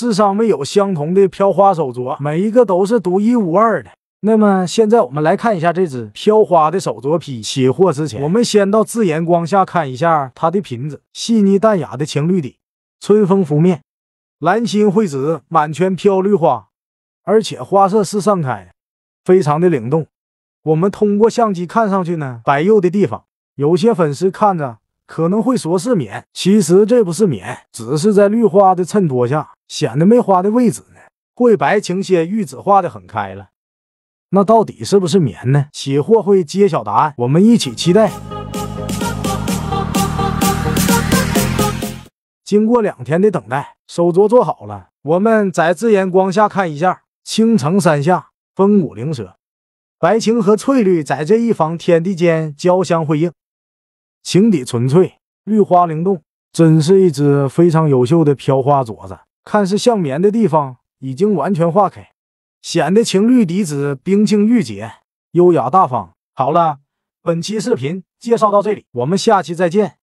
世上没有相同的飘花手镯，每一个都是独一无二的。那么现在我们来看一下这只飘花的手镯。批起货之前，我们先到自然光下看一下它的品质。细腻淡雅的青绿底，春风拂面，兰心绘纸，满圈飘绿花，而且花色是盛开，非常的灵动。我们通过相机看上去呢，白釉的地方，有些粉丝看着可能会说是棉，其实这不是棉，只是在绿花的衬托下。显得梅花的位置呢？会白、青些，玉紫画的很开了。那到底是不是棉呢？起货会揭晓答案，我们一起期待。经过两天的等待，手镯做好了。我们在自然光下看一下，青城山下，风舞灵蛇，白青和翠绿在这一方天地间交相辉映，青底纯粹，绿花灵动，真是一只非常优秀的飘花镯子。看似像棉的地方已经完全化开，显得情绿底子冰清玉洁、优雅大方。好了，本期视频介绍到这里，我们下期再见。